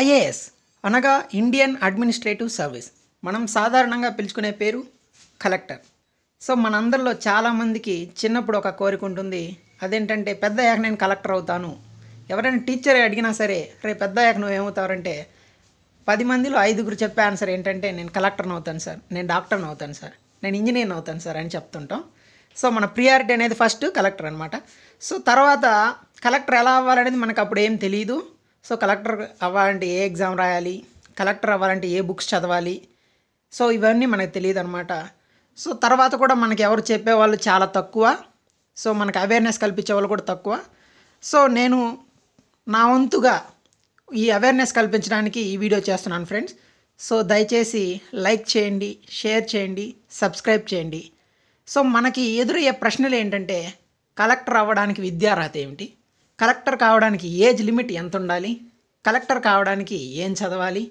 IAS అనగా Indian administrative service మనం సాధారణంగా పిలుచుకునే పేరు కలెక్టర్ సో మనందరిలో చాలామందికి చిన్నప్పుడు ఒక కోరిక ఉంటుంది అదేంటంటే పెద్ద అయ్యాక నేను కలెక్టర్ అవుతాను ఎవరైనా టీచర్ అడిగినా సరే రే పెద్ద అయ్యాక నువ్వు ఏమవుతావంటే పది మందిలో ఐదుగురు చెప్పే ఆన్సర్ ఏంటంటే నేను కలెక్టర్ని అవుతాను సార్ నేను డాక్టర్ని అవుతాను సార్ నేను ఇంజనీర్ని అవుతాను సార్ అని చెప్తుంటాం సో మన ప్రియారిటీ అనేది ఫస్ట్ కలెక్టర్ అనమాట సో తర్వాత కలెక్టర్ ఎలా అవ్వాలనేది మనకు అప్పుడు ఏం తెలియదు సో కలెక్టర్ అవ్వాలంటే ఏ ఎగ్జామ్ రాయాలి కలెక్టర్ అవ్వాలంటే ఏ బుక్స్ చదవాలి సో ఇవన్నీ మనకు తెలియదు అనమాట సో తర్వాత కూడా మనకి ఎవరు చెప్పేవాళ్ళు చాలా తక్కువ సో మనకు అవేర్నెస్ కల్పించే వాళ్ళు కూడా తక్కువ సో నేను నా వంతుగా ఈ అవేర్నెస్ కల్పించడానికి ఈ వీడియో చేస్తున్నాను ఫ్రెండ్స్ సో దయచేసి లైక్ చేయండి షేర్ చేయండి సబ్స్క్రైబ్ చేయండి సో మనకి ఎదురయ్యే ప్రశ్నలు ఏంటంటే కలెక్టర్ అవ్వడానికి విద్యార్హత ఏమిటి కలెక్టర్ కావడానికి ఏజ్ లిమిట్ ఎంత ఉండాలి కలెక్టర్ కావడానికి ఏం చదవాలి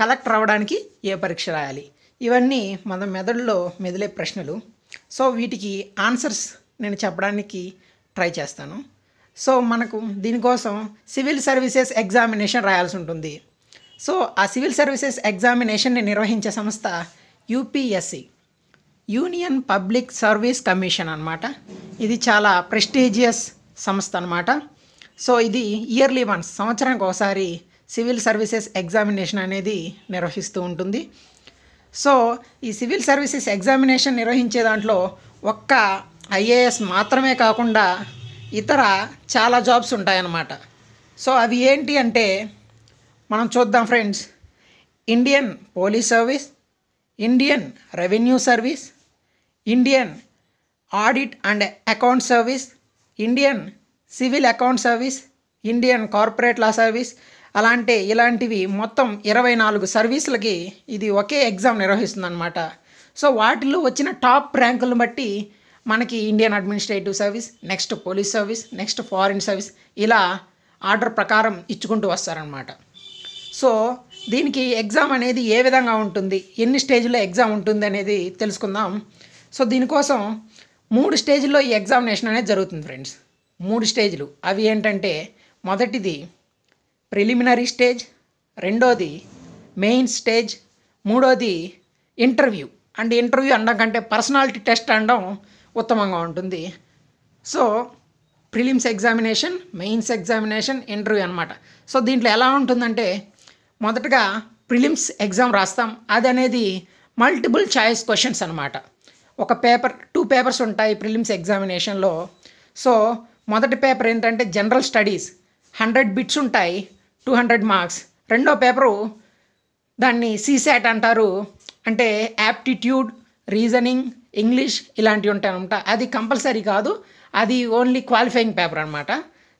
కలెక్టర్ అవ్వడానికి ఏ పరీక్ష రాయాలి ఇవన్నీ మన మెదడులో మెదిలే ప్రశ్నలు సో వీటికి ఆన్సర్స్ నేను చెప్పడానికి ట్రై చేస్తాను సో మనకు దీనికోసం సివిల్ సర్వీసెస్ ఎగ్జామినేషన్ రాయాల్సి ఉంటుంది సో ఆ సివిల్ సర్వీసెస్ ఎగ్జామినేషన్ని నిర్వహించే సంస్థ UPSC union public service commission అనమాట ఇది చాలా ప్రెస్టీజియస్ సంస్థ అనమాట సో ఇది ఇయర్లీ వన్స్ సంవత్సరానికి ఒకసారి సివిల్ సర్వీసెస్ ఎగ్జామినేషన్ అనేది నిర్వహిస్తూ ఉంటుంది సో ఈ సివిల్ సర్వీసెస్ ఎగ్జామినేషన్ నిర్వహించే దాంట్లో ఒక్క ఐఏఎస్ మాత్రమే కాకుండా ఇతర చాలా జాబ్స్ ఉంటాయన్నమాట సో అవి ఏంటి అంటే మనం చూద్దాం friends Indian police service Indian revenue service Indian audit and account service Indian civil account service Indian corporate law service అలాంటి ఇలాంటివి మొత్తం ఇరవై నాలుగు సర్వీసులకి ఇది ఒకే ఎగ్జామ్ నిర్వహిస్తుందన్నమాట సో వాటిలో వచ్చిన టాప్ ర్యాంకులను బట్టి మనకి Indian administrative service next police service next foreign service ఇలా ఆర్డర్ ప్రకారం ఇచ్చుకుంటూ వస్తారనమాట సో దీనికి ఎగ్జామ్ అనేది ఏ విధంగా ఉంటుంది ఎన్ని స్టేజ్లో ఎగ్జామ్ ఉంటుంది అనేది తెలుసుకుందాం సో దీనికోసం మూడు స్టేజ్లో ఈ ఎగ్జామినేషన్ అనేది జరుగుతుంది ఫ్రెండ్స్ మూడు స్టేజ్లు అవి ఏంటంటే మొదటిది ప్రిలిమినరీ స్టేజ్ రెండోది మెయిన్ స్టేజ్ మూడోది ఇంటర్వ్యూ అండ్ ఇంటర్వ్యూ అనడం కంటే పర్సనాలిటీ టెస్ట్ అనడం ఉత్తమంగా ఉంటుంది so prelims examination mains examination interview అనమాట సో దీంట్లో ఎలా ఉంటుందంటే మొదటగా ప్రిలిమ్స్ ఎగ్జామ్ రాస్తాం అది అనేది మల్టిపుల్ చాయిస్ క్వశ్చన్స్ అనమాట ఒక పేపర్ టూ పేపర్స్ ఉంటాయి ప్రిలిమ్స్ ఎగ్జామినేషన్లో సో మొదటి పేపర్ ఏంటంటే జనరల్ స్టడీస్ హండ్రెడ్ బిట్స్ ఉంటాయి టూ హండ్రెడ్ మార్క్స్ రెండో పేపరు దాన్ని సీసాట్ అంటారు అంటే యాప్టిట్యూడ్ రీజనింగ్ ఇంగ్లీష్ ఇలాంటివి ఉంటాయి అనమాట అది కంపల్సరీ కాదు అది ఓన్లీ క్వాలిఫైయింగ్ పేపర్ అనమాట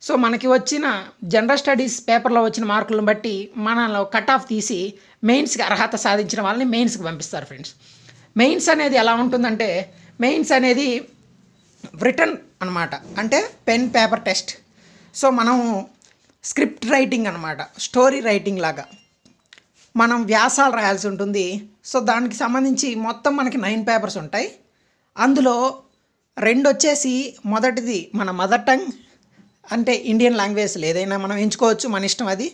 సో మనకి వచ్చిన జనరల్ స్టడీస్ పేపర్లో వచ్చిన మార్కులను బట్టి మనలో కట్ ఆఫ్ తీసి మెయిన్స్కి అర్హత సాధించిన వాళ్ళని మెయిన్స్కి పంపిస్తారు ఫ్రెండ్స్ మెయిన్స్ అనేది ఎలా ఉంటుందంటే మెయిన్స్ అనేది రిటర్న్ అనమాట అంటే పెన్ పేపర్ టెస్ట్ సో మనం స్క్రిప్ట్ రైటింగ్ అనమాట స్టోరీ రైటింగ్ లాగా మనం వ్యాసాలు రాయాల్సి ఉంటుంది సో దానికి సంబంధించి మొత్తం మనకి నైన్ పేపర్స్ ఉంటాయి అందులో రెండు వచ్చేసి మొదటిది మన మదర్ టంగ్ అంటే ఇండియన్ లాంగ్వేజ్ ఏదైనా మనం ఎంచుకోవచ్చు మన ఇష్టం అది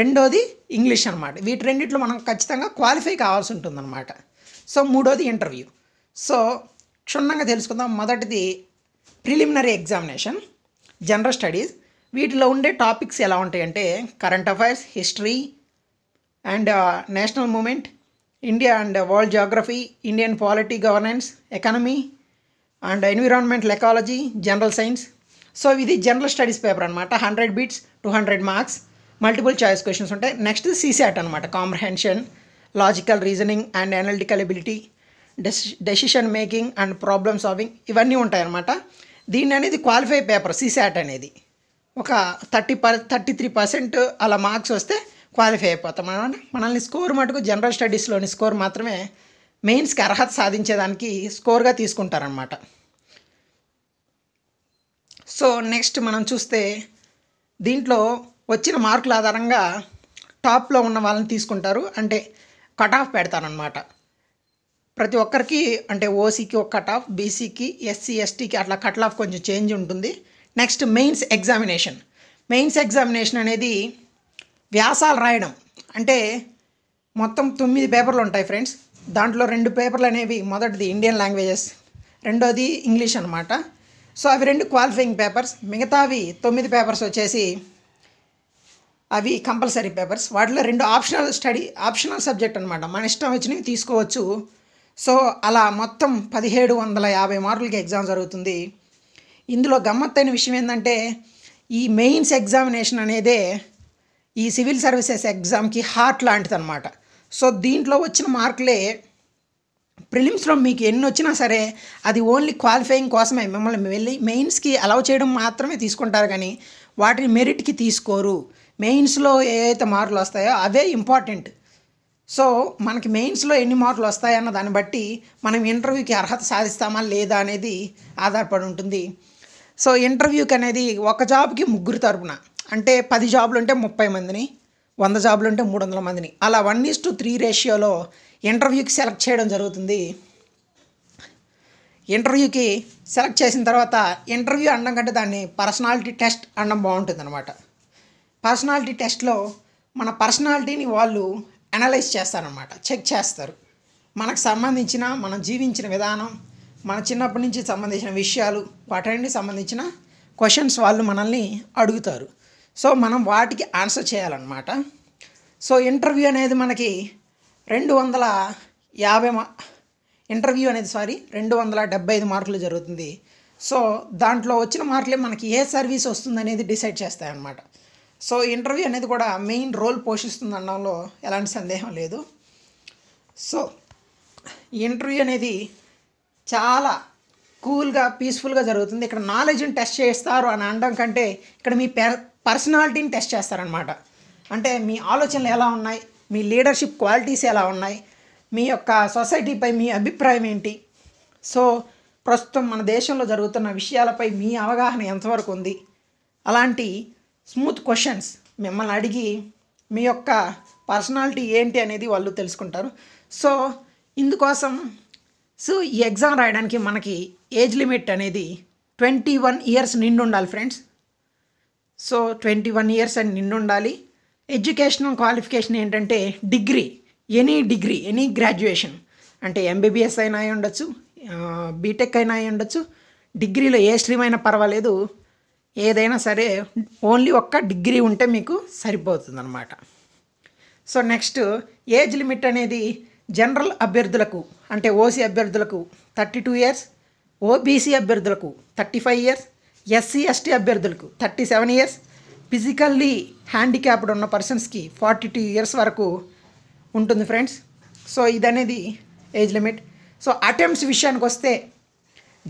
రెండోది ఇంగ్లీష్ అనమాట వీటి రెండిట్లో మనం ఖచ్చితంగా క్వాలిఫై కావాల్సి ఉంటుందన్నమాట సో మూడోది ఇంటర్వ్యూ సో క్షుణ్ణంగా తెలుసుకుందాం మొదటిది ప్రిలిమినరీ ఎగ్జామినేషన్ జనరల్ స్టడీస్ వీటిలో ఉండే టాపిక్స్ ఎలా ఉంటాయంటే current affairs history and national movement India and world geography Indian polity governance economy and environmental ecology general science so ఇది జనరల్ స్టడీస్ పేపర్ అనమాట hundred bits two hundred marks multiple choice questions next CSAT సీసాట్ అనమాట comprehension logical reasoning and analytical ability decision making and problem solving ఇవన్నీ ఉంటాయన్నమాట దీన్ని అనేది qualify paper CSAT అనేది ఒక thirty per thirty three percent అలా మార్క్స్ వస్తే క్వాలిఫై అయిపోతాం అనమాట మనల్ని స్కోర్ మటుకు జనరల్ స్టడీస్లోని స్కోర్ మాత్రమే మెయిన్స్కి అర్హత సాధించేదానికి స్కోర్గా తీసుకుంటారనమాట సో నెక్స్ట్ మనం చూస్తే దీంట్లో వచ్చిన మార్కుల ఆధారంగా టాప్లో ఉన్న వాళ్ళని తీసుకుంటారు అంటే కట్ ఆఫ్ పెడతానమాట ప్రతి ఒక్కరికి అంటే ఓసీకి ఒక కట్ ఆఫ్ బీసీకి ఎస్సీ ఎస్టీకి అట్లా కట్ ఆఫ్ కొంచెం చేంజ్ ఉంటుంది next mains examination mains examination అనేది వ్యాసాలు రాయడం అంటే మొత్తం తొమ్మిది పేపర్లు ఉంటాయి ఫ్రెండ్స్ దాంట్లో రెండు పేపర్లు అనేవి మొదటిది ఇండియన్ లాంగ్వేజెస్ రెండోది ఇంగ్లీష్ అనమాట సో అవి రెండు క్వాలిఫైయింగ్ పేపర్స్ మిగతావి తొమ్మిది పేపర్స్ వచ్చేసి అవి కంపల్సరీ పేపర్స్ వాటిలో రెండు ఆప్షనల్ స్టడీ ఆప్షనల్ సబ్జెక్ట్ అనమాట మన ఇష్టం వచ్చినవి తీసుకోవచ్చు సో అలా మొత్తం పదిహేడు వందల యాభై మార్కులకి ఎగ్జామ్ జరుగుతుంది ఇందులో గమ్మత్తైన విషయం ఏంటంటే ఈ మెయిన్స్ ఎగ్జామినేషన్ అనేదే ఈ సివిల్ సర్వీసెస్ ఎగ్జామ్కి హార్ట్ లాంటిది అనమాట సో దీంట్లో వచ్చిన మార్కులే ప్రిలిమ్స్లో మీకు ఎన్ని వచ్చినా సరే అది ఓన్లీ క్వాలిఫైయింగ్ కోసమే మిమ్మల్ని వెళ్ళి మెయిన్స్కి అలౌ చేయడం మాత్రమే తీసుకుంటారు కానీ వాటిని మెరిట్కి తీసుకోరు మెయిన్స్లో ఏవైతే మార్కులు వస్తాయో అదే ఇంపార్టెంట్ సో మనకి మెయిన్స్లో ఎన్ని మార్కులు వస్తాయన్న దాన్ని బట్టి మనం ఇంటర్వ్యూకి అర్హత సాధిస్తామా లేదా అనేది ఆధారపడి ఉంటుంది సో ఇంటర్వ్యూకి అనేది ఒక జాబ్కి ముగ్గురు తరపున అంటే పది జాబులు ఉంటే ముప్పై మందిని వంద జాబులు ఉంటే మూడు వందల మందిని అలా వన్ ఈస్ టు త్రీ రేషియోలో ఇంటర్వ్యూకి సెలెక్ట్ చేయడం జరుగుతుంది ఇంటర్వ్యూకి సెలెక్ట్ చేసిన తర్వాత ఇంటర్వ్యూ అనడం కంటే దాన్ని పర్సనాలిటీ టెస్ట్ అనడం బాగుంటుంది అనమాట పర్సనాలిటీ టెస్ట్లో మన పర్సనాలిటీని వాళ్ళు అనలైజ్ చేస్తారనమాట చెక్ చేస్తారు మనకు సంబంధించిన మనం జీవించిన విధానం మన చిన్నప్పటి నుంచి సంబంధించిన విషయాలు వాటి సంబంధించిన క్వశ్చన్స్ వాళ్ళు మనల్ని అడుగుతారు సో మనం వాటికి ఆన్సర్ చేయాలన్నమాట సో ఇంటర్వ్యూ అనేది మనకి రెండు వందల యాభై మా ఇంటర్వ్యూ అనేది సారీ రెండు వందల డెబ్బై ఐదు మార్కులు జరుగుతుంది సో దాంట్లో వచ్చిన మార్కులే మనకి ఏ సర్వీస్ వస్తుంది అనేది డిసైడ్ చేస్తాయన్నమాట సో ఇంటర్వ్యూ అనేది కూడా మెయిన్ రోల్ పోషిస్తుంది అనడంలో ఎలాంటి సందేహం లేదు సో ఇంటర్వ్యూ అనేది చాలా కూల్గా పీస్ఫుల్గా జరుగుతుంది ఇక్కడ నాలెడ్జ్ని టెస్ట్ చేస్తారు అని అనడం కంటే ఇక్కడ మీ పర్సనాలిటీని టెస్ట్ చేస్తారనమాట అంటే మీ ఆలోచనలు ఎలా ఉన్నాయి మీ లీడర్షిప్ క్వాలిటీస్ ఎలా ఉన్నాయి మీ యొక్క సొసైటీపై మీ అభిప్రాయం ఏంటి సో ప్రస్తుతం మన దేశంలో జరుగుతున్న విషయాలపై మీ అవగాహన ఎంతవరకు ఉంది అలాంటి స్మూత్ క్వశ్చన్స్ మిమ్మల్ని అడిగి మీ యొక్క పర్సనాలిటీ ఏంటి అనేది వాళ్ళు తెలుసుకుంటారు సో ఇందుకోసం సో ఈ ఎగ్జామ్ రాయడానికి మనకి ఏజ్ లిమిట్ అనేది ట్వంటీ వన్ ఇయర్స్ నిండు ఉండాలి friends so twenty one years అని నిండు ఉండాలి ఎడ్యుకేషనల్ క్వాలిఫికేషన్ ఏంటంటే degree any degree any graduation అంటే ఎంబీబీఎస్ అయినా అయి ఉండొచ్చు బీటెక్ అయినా అయి ఉండొచ్చు డిగ్రీలో ఏ స్ట్రీమ్ అయినా పర్వాలేదు ఏదైనా సరే ఓన్లీ ఒక్క డిగ్రీ ఉంటే మీకు అనమాట సో నెక్స్ట్ ఏజ్ లిమిట్ అనేది జనరల్ అభ్యర్థులకు అంటే ఓసీ అభ్యర్థులకు థర్టీ టూ ఇయర్స్ ఓబీసీ అభ్యర్థులకు thirty five years SC ST అభ్యర్థులకు thirty seven years physically handicapped ఉన్న పర్సన్స్కి ఫార్టీ టూ ఇయర్స్ వరకు ఉంటుంది ఫ్రెండ్స్ సో ఇదనేది ఏజ్ లిమిట్ సో అటెంప్ట్స్ విషయానికి వస్తే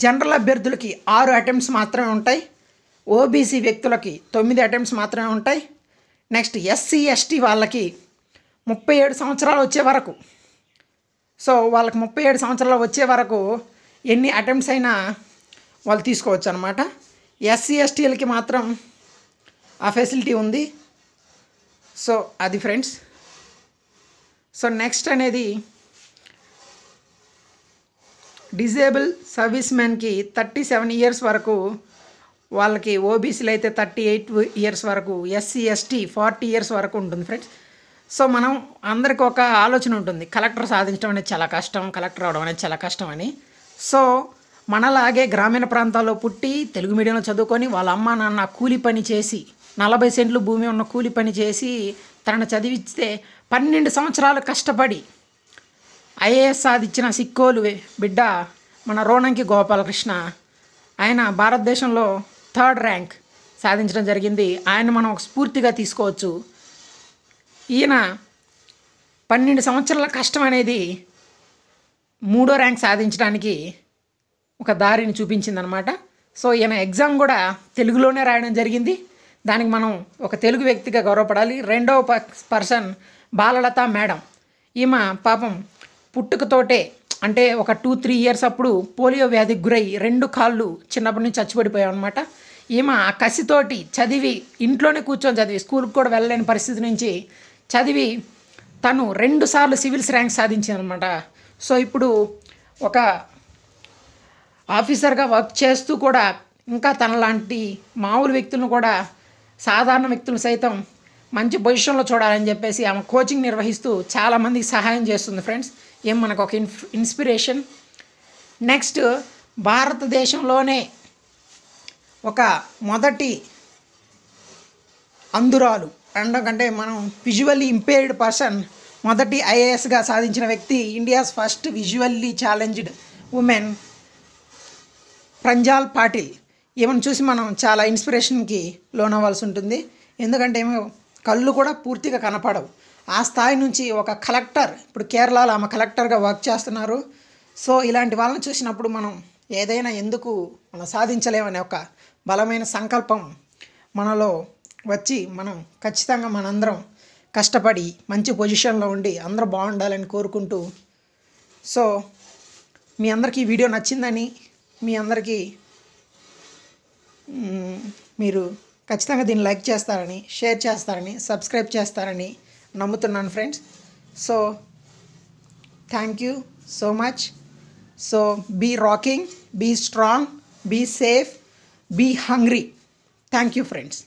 జనరల్ అభ్యర్థులకి ఆరు అటెంప్ట్స్ మాత్రమే ఉంటాయి ఓబీసీ వ్యక్తులకి తొమ్మిది అటెంప్ట్స్ మాత్రమే ఉంటాయి నెక్స్ట్ ఎస్సీ ఎస్టీ వాళ్ళకి ముప్పై ఏడు సంవత్సరాలు వచ్చే వరకు సో వాళ్ళకి ముప్పై ఏడు సంవత్సరాలు వచ్చే వరకు ఎన్ని అటెంప్ట్స్ అయినా వాళ్ళు తీసుకోవచ్చు అనమాట ఎస్సీ ఎస్టీలకి మాత్రం ఆ ఫెసిలిటీ ఉంది సో అది ఫ్రెండ్స్ సో నెక్స్ట్ అనేది డిజేబుల్ సర్వీస్ మ్యాన్కి థర్టీ సెవెన్ ఇయర్స్ వరకు వాళ్ళకి ఓబీసీలు అయితే థర్టీ ఎయిట్ ఇయర్స్ వరకు ఎస్సీ ఎస్టీ ఫార్టీ ఇయర్స్ వరకు ఉంటుంది ఫ్రెండ్స్ సో మనం అందరికి ఒక ఆలోచన ఉంటుంది కలెక్టర్ సాధించడం అనేది చాలా కష్టం కలెక్టర్ అవడం అనేది చాలా కష్టం అని సో మనలాగే గ్రామీణ ప్రాంతాల్లో పుట్టి తెలుగు మీడియంలో చదువుకొని వాళ్ళ అమ్మ నాన్న కూలి పని చేసి నలభై సెంట్లు భూమి ఉన్న కూలి పని చేసి తనను చదివిస్తే పన్నెండు సంవత్సరాలు కష్టపడి ఐఏఎస్ సాధించిన సిక్కోలు బిడ్డ మన రోణంకి గోపాలకృష్ణ ఆయన భారతదేశంలో థర్డ్ ర్యాంక్ సాధించడం జరిగింది ఆయన మనం ఒక స్ఫూర్తిగా తీసుకోవచ్చు ఈయన పన్నెండు సంవత్సరాల కష్టం అనేది మూడో ర్యాంక్ సాధించడానికి ఒక దారిని చూపించిందనమాట సో ఈయన ఎగ్జామ్ కూడా తెలుగులోనే రాయడం జరిగింది దానికి మనం ఒక తెలుగు వ్యక్తిగా గౌరవపడాలి రెండవ పర్సన్ బాలలత మేడం ఈమె పాపం పుట్టుకతోటే అంటే ఒక టూ త్రీ ఇయర్స్ అప్పుడు పోలియో వ్యాధికి గురై రెండు కాళ్ళు చిన్నప్పటి నుంచి చచ్చిపడిపోయాం అనమాట ఈమె కసితోటి చదివి ఇంట్లోనే కూర్చొని చదివి స్కూల్కి కూడా వెళ్ళలేని పరిస్థితి నుంచి చదివి తను రెండుసార్లు సివిల్స్ ర్యాంక్ సాధించిందనమాట సో ఇప్పుడు ఒక ఆఫీసర్గా వర్క్ చేస్తూ కూడా ఇంకా తనలాంటి మామూలు వ్యక్తులను కూడా సాధారణ వ్యక్తులు సైతం మంచి పొజిషన్లో చూడాలని చెప్పేసి ఆమె కోచింగ్ నిర్వహిస్తూ చాలామందికి సహాయం చేస్తుంది ఫ్రెండ్స్ ఏం మనకు ఒక ఇన్స్పిరేషన్ నెక్స్ట్ భారతదేశంలోనే ఒక మొదటి అందురాలు ఎందుకంటే మనం విజువల్లీ ఇంపేర్డ్ పర్సన్ మొదటి ఐఏఎస్గా సాధించిన వ్యక్తి India's first visually challenged women Pranjal Patil ఈమెను చూసి మనం చాలా ఇన్స్పిరేషన్కి అవ్వాల్సి ఉంటుంది ఎందుకంటే ఏమో కళ్ళు కూడా పూర్తిగా కనపడవు ఆ స్థాయి నుంచి ఒక కలెక్టర్ ఇప్పుడు కేరళలో ఆమె కలెక్టర్గా వర్క్ చేస్తున్నారు సో ఇలాంటి వాళ్ళని చూసినప్పుడు మనం ఏదైనా ఎందుకు మనం సాధించలేమనే ఒక బలమైన సంకల్పం మనలో వచ్చి మనం ఖచ్చితంగా మనందరం కష్టపడి మంచి పొజిషన్లో ఉండి అందరూ బాగుండాలని కోరుకుంటూ సో మీ అందరికీ వీడియో నచ్చిందని మీ అందరికీ మీరు ఖచ్చితంగా దీన్ని లైక్ చేస్తారని షేర్ చేస్తారని సబ్స్క్రైబ్ చేస్తారని నమ్ముతున్నాను friends so thank you so much So be rocking, be strong, be safe, be hungry. Thank you friends.